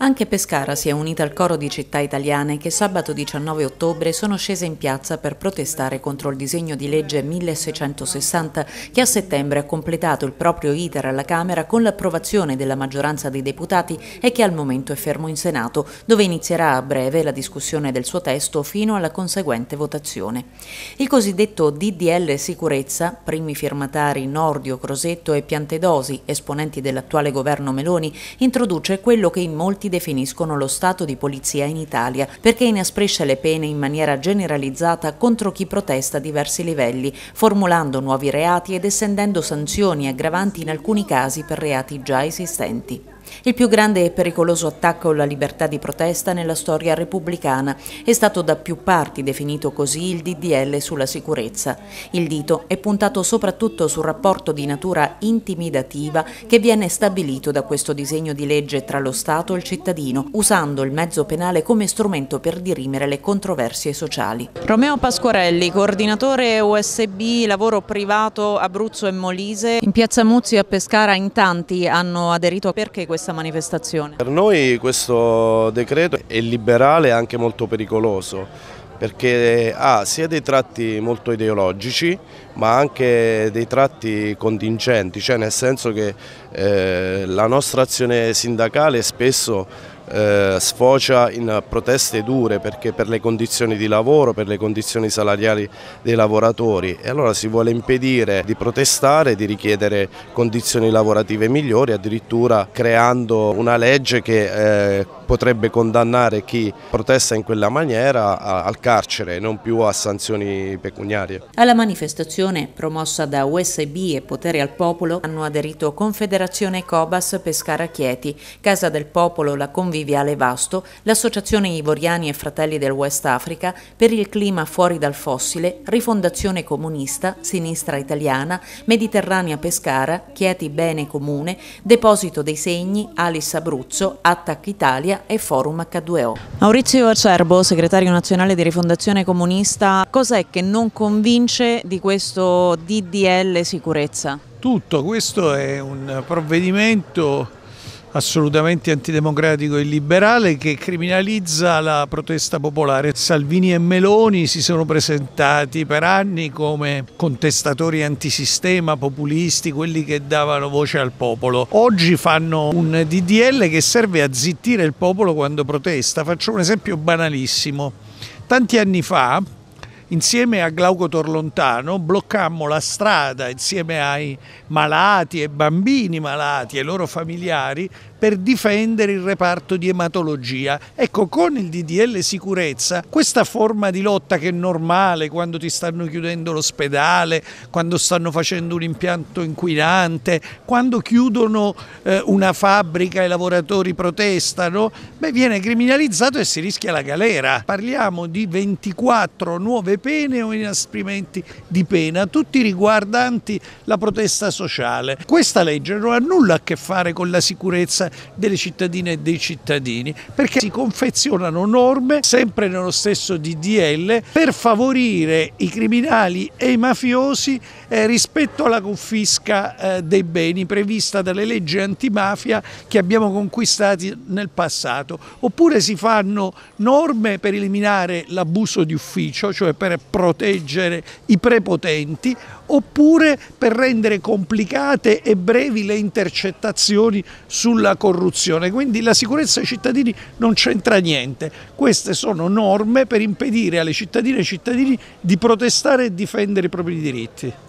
Anche Pescara si è unita al coro di città italiane che sabato 19 ottobre sono scese in piazza per protestare contro il disegno di legge 1660 che a settembre ha completato il proprio iter alla Camera con l'approvazione della maggioranza dei deputati e che al momento è fermo in Senato, dove inizierà a breve la discussione del suo testo fino alla conseguente votazione. Il cosiddetto DDL Sicurezza, primi firmatari Nordio, Crosetto e Piantedosi, esponenti dell'attuale governo Meloni, introduce quello che in molti definiscono lo stato di polizia in Italia perché inasprisce le pene in maniera generalizzata contro chi protesta a diversi livelli, formulando nuovi reati ed estendendo sanzioni aggravanti in alcuni casi per reati già esistenti. Il più grande e pericoloso attacco alla libertà di protesta nella storia repubblicana è stato da più parti definito così il DDL sulla sicurezza. Il dito è puntato soprattutto sul rapporto di natura intimidativa che viene stabilito da questo disegno di legge tra lo Stato e il cittadino, usando il mezzo penale come strumento per dirimere le controversie sociali. Romeo Pasquarelli, coordinatore USB Lavoro Privato Abruzzo e Molise. In piazza Muzzi a Pescara in tanti hanno aderito perché questo questa manifestazione? Per noi questo decreto è liberale e anche molto pericoloso perché ha sia dei tratti molto ideologici ma anche dei tratti contingenti, cioè nel senso che eh, la nostra azione sindacale spesso eh, sfocia in proteste dure perché per le condizioni di lavoro, per le condizioni salariali dei lavoratori e allora si vuole impedire di protestare, di richiedere condizioni lavorative migliori, addirittura creando una legge che eh, potrebbe condannare chi protesta in quella maniera a, al carcere, non più a sanzioni pecuniarie. Alla manifestazione promossa da USB e Potere al Popolo hanno aderito Confederazione Cobas Pescara Chieti, Casa del Popolo La Convinzione nuovi Viale Vasto, l'Associazione Ivoriani e Fratelli del West Africa per il clima fuori dal fossile, Rifondazione Comunista, Sinistra Italiana, Mediterranea Pescara, Chieti Bene Comune, Deposito dei Segni, Alice Abruzzo, Attac Italia e Forum H2O. Maurizio Acerbo, segretario nazionale di Rifondazione Comunista, cos'è che non convince di questo DDL sicurezza? Tutto, questo è un provvedimento assolutamente antidemocratico e liberale che criminalizza la protesta popolare. Salvini e Meloni si sono presentati per anni come contestatori antisistema, populisti, quelli che davano voce al popolo. Oggi fanno un DDL che serve a zittire il popolo quando protesta. Faccio un esempio banalissimo. Tanti anni fa insieme a Glauco Torlontano bloccammo la strada insieme ai malati e bambini malati e ai loro familiari per difendere il reparto di ematologia. Ecco, con il DDL sicurezza, questa forma di lotta che è normale quando ti stanno chiudendo l'ospedale, quando stanno facendo un impianto inquinante, quando chiudono eh, una fabbrica e i lavoratori protestano, beh, viene criminalizzato e si rischia la galera. Parliamo di 24 nuove pene o inasprimenti di pena, tutti riguardanti la protesta sociale. Questa legge non ha nulla a che fare con la sicurezza delle cittadine e dei cittadini, perché si confezionano norme, sempre nello stesso DDL, per favorire i criminali e i mafiosi eh, rispetto alla confisca eh, dei beni prevista dalle leggi antimafia che abbiamo conquistati nel passato. Oppure si fanno norme per eliminare l'abuso di ufficio, cioè per per proteggere i prepotenti oppure per rendere complicate e brevi le intercettazioni sulla corruzione. Quindi la sicurezza ai cittadini non c'entra niente. Queste sono norme per impedire alle cittadine e ai cittadini di protestare e difendere i propri diritti.